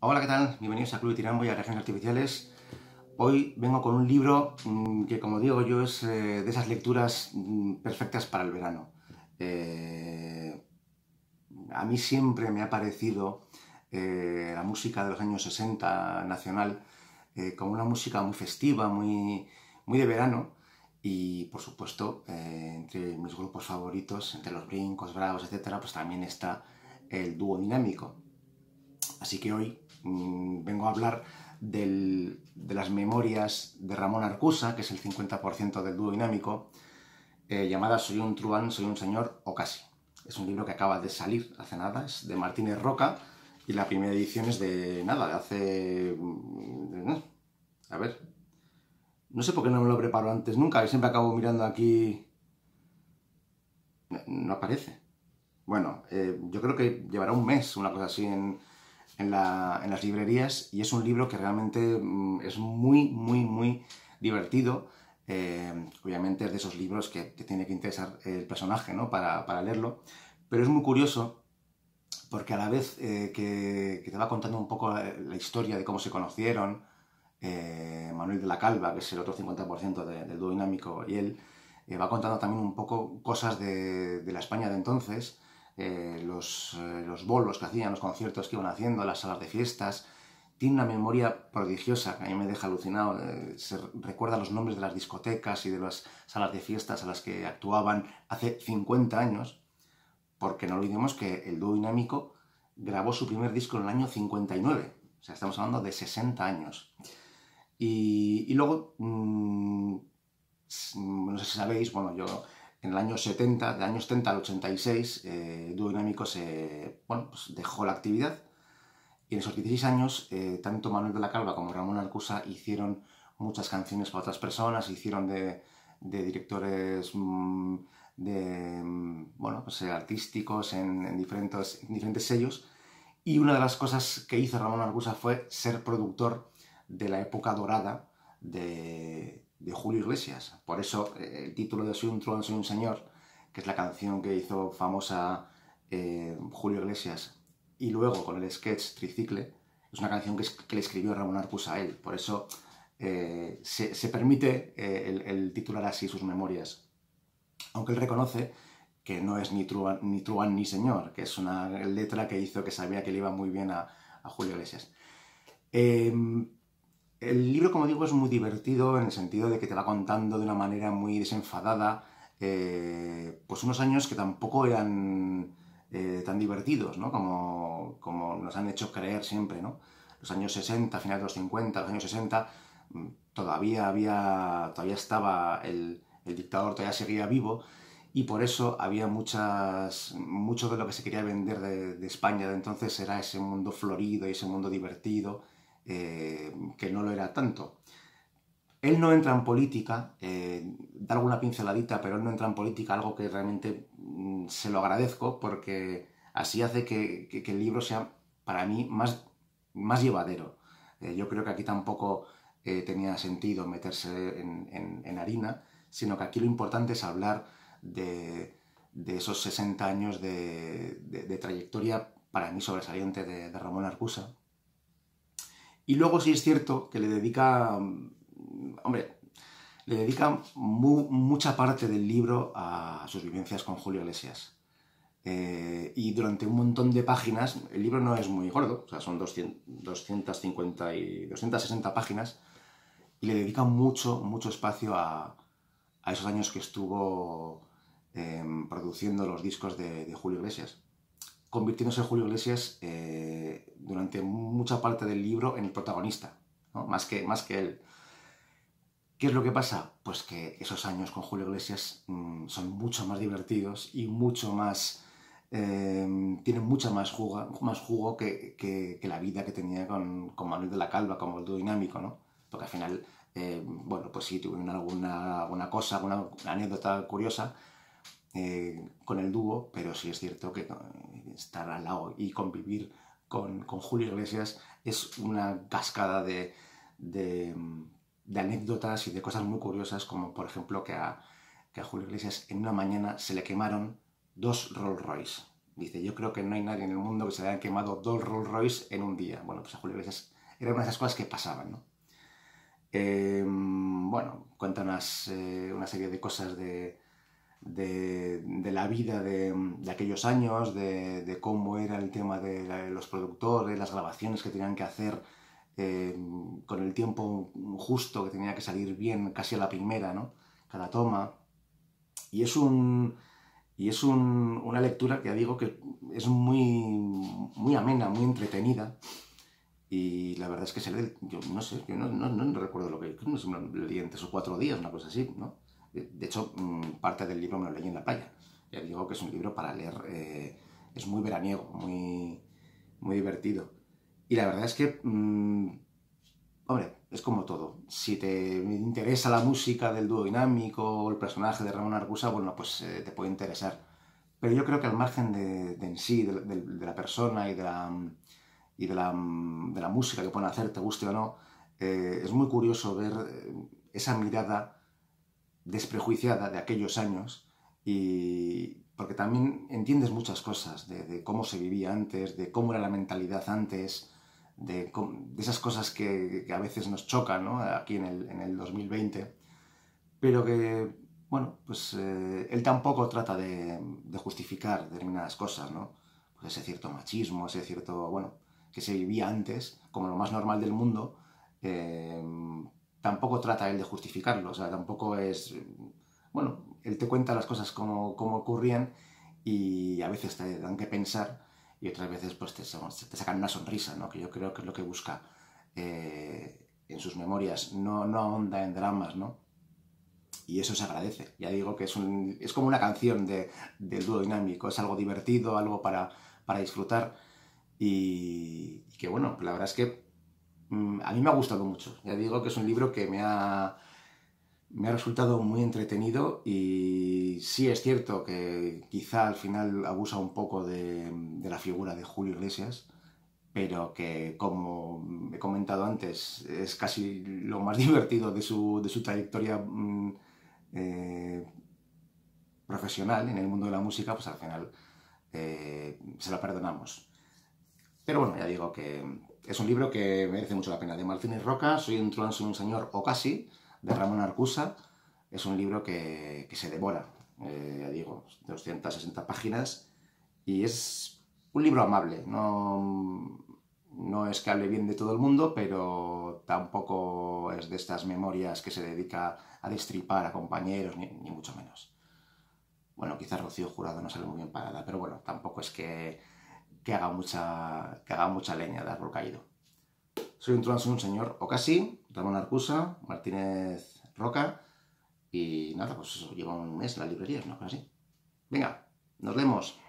Hola, ¿qué tal? Bienvenidos a Club de Tirambo y a Regiones Artificiales. Hoy vengo con un libro mm, que, como digo yo, es eh, de esas lecturas mm, perfectas para el verano. Eh, a mí siempre me ha parecido eh, la música de los años 60 nacional como una música muy festiva, muy, muy de verano, y por supuesto, entre mis grupos favoritos, entre los brincos, bravos, etc., pues también está el dúo dinámico. Así que hoy Mm, vengo a hablar de las memorias de Ramón Arcusa, que es el 50% del dúo dinámico, eh, llamada Soy un truán, soy un señor o casi. Es un libro que acaba de salir hace nada, es de Martínez Roca, y la primera edición es de nada, de hace... Mm, a ver. No sé por qué no me lo preparo antes nunca, siempre acabo mirando aquí... No, aparece. Bueno, eh, yo creo que llevará un mes, una cosa así, en, en, las librerías y es un libro que realmente mm, es muy, muy, muy divertido. Eh, obviamente es de esos libros que te tiene que interesar el personaje ¿no? para, para leerlo, pero es muy curioso porque a la vez eh, que, te va contando un poco la, historia de cómo se conocieron, eh, Manuel de la Calva, que es el otro 50% del dúo dinámico, y él va contando también un poco cosas de la España de entonces, eh, eh, los, bolos que hacían, los conciertos que iban haciendo, las salas de fiestas. Tiene una memoria prodigiosa que a mí me deja alucinado. Eh, se recuerda los nombres de las discotecas y de las salas de fiestas a las que actuaban hace 50 años, porque no olvidemos que el dúo dinámico grabó su primer disco en el año 59. O sea, estamos hablando de 60 años. Y, luego, mm, no sé si sabéis, bueno, yo en el año 70, de años 70 al 86, eh, Dinámico se, pues dejó la actividad y en esos 16 años, eh, tanto Manuel de la Calva como Ramón Arcusa hicieron muchas canciones para otras personas, hicieron de, directores mm, de, mm, bueno, pues, eh, artísticos en, diferentes, diferentes sellos. Y una de las cosas que hizo Ramón Arcusa fue ser productor de la época dorada de, de Julio Iglesias. Por eso eh, el título de Soy un soy un señor, que es la canción que hizo famosa eh, Julio Iglesias, y luego con el sketch Tricicle, es una canción que, le escribió Ramón Arcus a él. Por eso eh, se, permite el, titular así sus memorias. Aunque él reconoce que no es ni truán ni, truan, ni señor, que es una letra que hizo que sabía que le iba muy bien a Julio Iglesias. Em, el libro, como digo, es muy divertido en el sentido de que te va contando de una manera muy desenfadada, eh, pues unos años que tampoco eran eh, tan divertidos, ¿no? Como, como nos han hecho creer siempre, ¿no? Los años 60, finales de los 50, los años 60, mm, todavía había, todavía estaba el, dictador, todavía seguía vivo, y por eso había muchas, mucho de lo que se quería vender de, de España de entonces era ese mundo florido y ese mundo divertido, eh, que no lo era tanto. Él no entra en política, eh, da alguna pinceladita, pero él no entra en política, algo que realmente mm, se lo agradezco porque así hace que, el libro sea para mí más, más llevadero. Eh, yo creo que aquí tampoco tenía sentido meterse en, harina, sino que aquí lo importante es hablar de, esos 60 años de, trayectoria para mí sobresaliente de Ramón Arcusa, y luego sí es cierto que le dedica, mm, hombre, le dedica mucha parte del libro a sus vivencias con Julio Iglesias. Eh, y durante un montón de páginas, el libro no es muy gordo, o sea, son 200, 250 y 260 páginas, y le dedica mucho, mucho espacio a, esos años que estuvo em, produciendo los discos de Julio Iglesias convirtiéndose Julio Iglesias eh, durante mucha parte del libro en el protagonista, más, que, más que él. ¿Qué es lo que pasa? Pues que esos años con Julio Iglesias mm, son mucho más divertidos y mucho más... Em, tienen mucha más jugo, más jugo que, la vida que tenía con, Manuel de la Calva, como el dinámico, ¿no? Porque al final, eh, bueno, pues sí, tuvieron alguna, alguna cosa, alguna anécdota curiosa, eh, con el dúo, pero sí es cierto que eh, estar al lado y convivir con, con Julio Iglesias es una cascada de, de, mm, anécdotas y de cosas muy curiosas, como por ejemplo que a, Julio Iglesias en una mañana se le quemaron dos Rolls Royce. Dice, yo creo que no hay nadie en el mundo que se le hayan quemado dos Rolls Royce en un día. Bueno, pues a Julio Iglesias eran una de esas cosas que pasaban, ¿no? Em, bueno, cuenta eh, una serie de cosas de, de, la vida de, aquellos años, de, cómo era el tema de los productores, las grabaciones que tenían que hacer eh, con el tiempo justo, que tenía que salir bien casi a la primera, ¿no? Cada toma. Y es un... Y es una lectura que ya digo que es muy, muy amena, muy entretenida. Y la verdad es que se yo no sé, yo no, no, no recuerdo lo que, no sé, leí en tres o cuatro días, una cosa así, ¿no? De hecho, mm, parte del libro me lo leí en la playa. Ya digo que es un libro para leer, eh, es muy veraniego, muy, muy divertido. Y la verdad es que, mm, hombre, es como todo. Si te interesa la música del dúo dinámico o el personaje de Ramón Argusa, bueno, pues eh, te puede interesar. Pero yo creo que al margen de, en sí, de, la persona y de la, y de la, la música que pueden hacer, te guste o no, eh, es muy curioso ver esa mirada desprejuiciada de aquellos años y porque también entiendes muchas cosas de, cómo se vivía antes, de cómo era la mentalidad antes, de, esas cosas que, a veces nos chocan aquí en el, 2020, pero que, bueno, pues eh, él tampoco trata de, justificar determinadas cosas, ¿no? Pues ese cierto machismo, ese cierto, bueno, que se vivía antes como lo más normal del mundo, eh, tampoco trata él de justificarlo, o sea, tampoco es... Bueno, él te cuenta las cosas como, como ocurrían y a veces te dan que pensar y otras veces pues te, sacan una sonrisa, ¿no? que yo creo que es lo que busca eh, en sus memorias, no, no ahonda en dramas, ¿no? Y eso se agradece. Ya digo que es, como una canción de, del dúo dinámico, es algo divertido, algo para, para disfrutar y que bueno, la verdad es que Mm, a mí me ha gustado mucho. Ya digo que es un libro que me ha, resultado muy entretenido y sí es cierto que quizá al final abusa un poco de, la figura de Julio Iglesias, pero que como he comentado antes es casi lo más divertido de su, trayectoria mm, eh, profesional en el mundo de la música, pues al final eh, se la perdonamos. Pero bueno, ya digo que es un libro que merece mucho la pena. De Martínez Roca, Soy un truán, soy un señor, o casi, de Ramón Arcusa. Es un libro que, se devora, eh, ya digo, 260 páginas. Y es un libro amable. No, no es que hable bien de todo el mundo, pero tampoco es de estas memorias que se dedica a destripar a compañeros, ni, ni mucho menos. Bueno, quizás Rocío Jurado no sale muy bien parada, pero bueno, tampoco es que que haga mucha, leña de árbol caído. Soy un soy un señor casi, Ramón Arcusa, Martínez Roca y nada, pues eso, lleva un mes en la librería, ¿no? casi. Venga, nos vemos.